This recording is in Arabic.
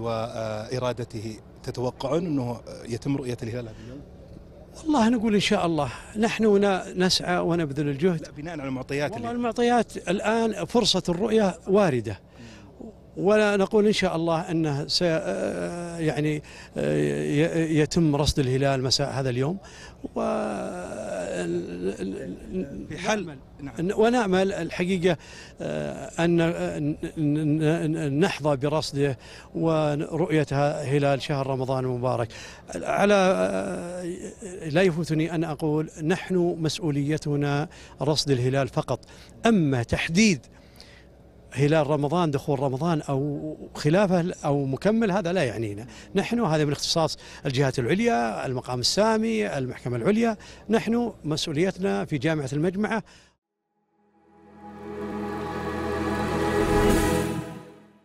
وإرادته تتوقعون أنه يتم رؤية الهلال هذا اليوم؟ والله نقول إن شاء الله نحن نسعى ونبذل الجهد بناء على المعطيات والله المعطيات الآن فرصة الرؤية واردة ولا نقول ان شاء الله انه آه، يعني آه، يتم رصد الهلال مساء هذا اليوم و بحل نعم. ونأمل الحقيقة آه، أن آه، نحظى برصده ورؤيتها هلال شهر رمضان المبارك على آه، لا يفوتني أن أقول نحن مسؤوليتنا رصد الهلال فقط أما تحديد هلال رمضان دخول رمضان او خلافه او مكمل هذا لا يعنينا، نحن هذا من اختصاص الجهات العليا، المقام السامي، المحكمه العليا، نحن مسؤوليتنا في جامعه المجمعه